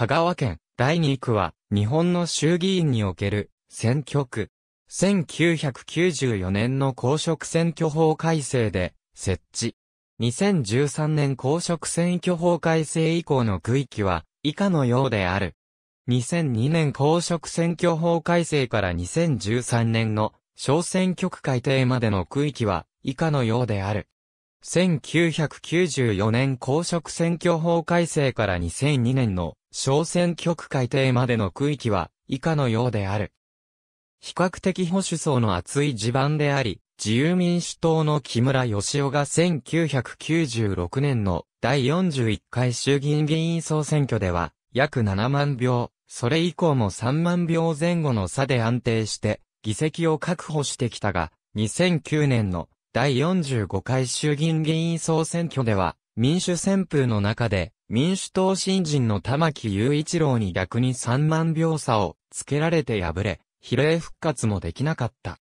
香川県第2区は日本の衆議院における選挙区。1994年の公職選挙法改正で設置。2013年公職選挙法改正以降の区域は以下のようである。2002年公職選挙法改正から2013年の小選挙区改定までの区域は以下のようである。1994年公職選挙法改正から2002年の小選挙区改定までの区域は以下のようである。比較的保守層の厚い地盤であり、自由民主党の木村義夫が1996年の第41回衆議院議員総選挙では約7万票、それ以降も3万票前後の差で安定して議席を確保してきたが、2009年の第45回衆議院議員総選挙では民主旋風の中で民主党新人の玉木雄一郎に逆に3万票差をつけられて敗れ、比例復活もできなかった。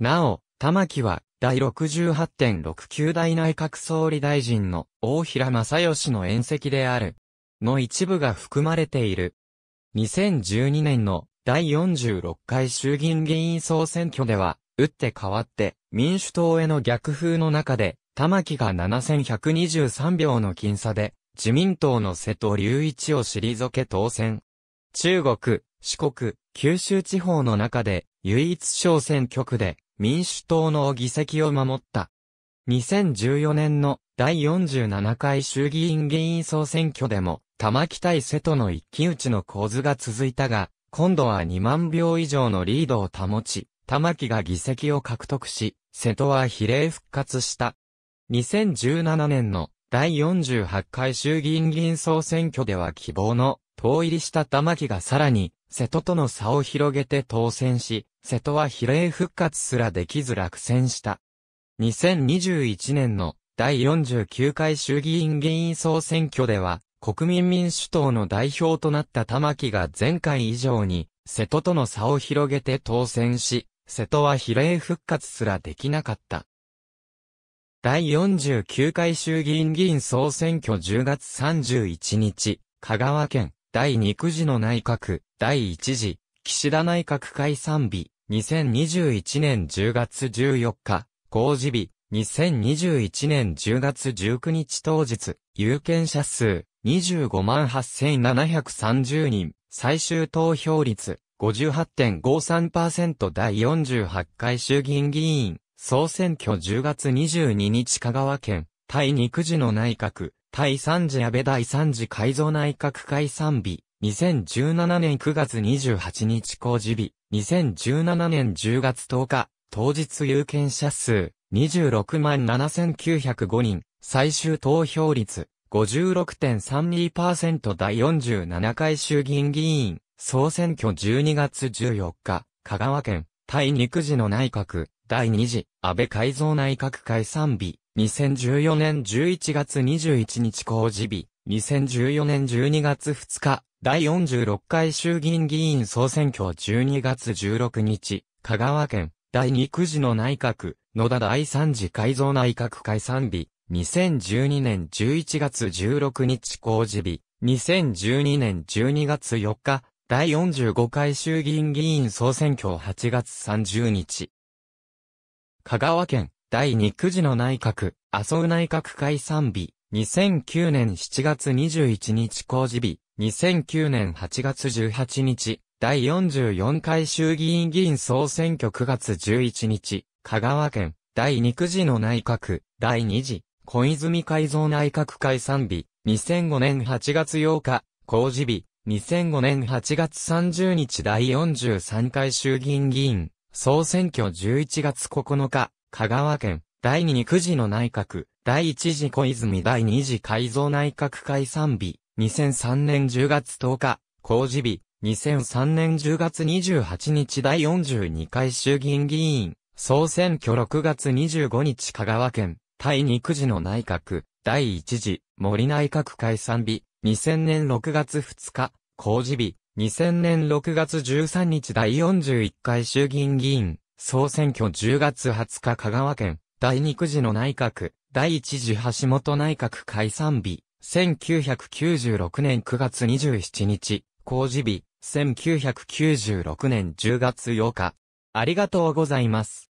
なお、玉木は第68.69代内閣総理大臣の大平正義の宴席である。の一部が含まれている。2012年の第46回衆議院議員総選挙では、打って変わって民主党への逆風の中で、玉木が7123票の僅差で自民党の瀬戸隆一を退け当選。中国、四国、九州地方の中で唯一小選挙区で民主党の議席を守った。2014年の第47回衆議院議員総選挙でも玉木対瀬戸の一騎打ちの構図が続いたが、今度は2万票以上のリードを保ち、玉木が議席を獲得し、瀬戸は比例復活した。2017年の第48回衆議院議員総選挙では希望の党入りした玉木がさらに瀬戸との差を広げて当選し、瀬戸は比例復活すらできず落選した。2021年の第49回衆議院議員総選挙では、国民民主党の代表となった玉木が前回以上に瀬戸との差を広げて当選し、瀬戸は比例復活すらできなかった。第49回衆議院議員総選挙10月31日、香川県、第2く時の内閣、第1次、岸田内閣解散日、2021年10月14日、公示日、2021年10月19日当日、有権者数、25万8730人、最終投票率、58.53%第48回衆議院議員、総選挙10月22日香川県、対肉次の内閣、対3次安倍第3次改造内閣解散日、2017年9月28日公示日、2017年10月10日、当日有権者数、26万7905人、最終投票率、56.32%第47回衆議院議員、総選挙12月14日、香川県、対肉次の内閣、第2次、安倍改造内閣解散日、2014年11月21日公示日、2014年12月2日、第46回衆議院議員総選挙12月16日、香川県、第2次の内閣、野田第3次改造内閣解散日、2012年11月16日公示日、2012年12月4日、第45回衆議院議員総選挙8月30日。香川県第2区次の内閣、麻生内閣解散日、2009年7月21日公示日、2009年8月18日、第44回衆議院議員総選挙9月11日、香川県第2区次の内閣、第2次、小泉改造内閣解散日、2005年8月8日、公示日、2005年8月30日第43回衆議院議員、総選挙11月9日、香川県、第2区時の内閣、第1次小泉第2次改造内閣解散日、2003年10月10日、公示日、2003年10月28日第42回衆議院議員、総選挙6月25日香川県、第2区次の内閣、第1次森内閣解散日、2000年6月2日、公示日、2000年6月13日第41回衆議院議員、総選挙10月20日香川県、第2くじの内閣、第1次橋本内閣解散日、1996年9月27日、公示日、1996年10月8日。ありがとうございます。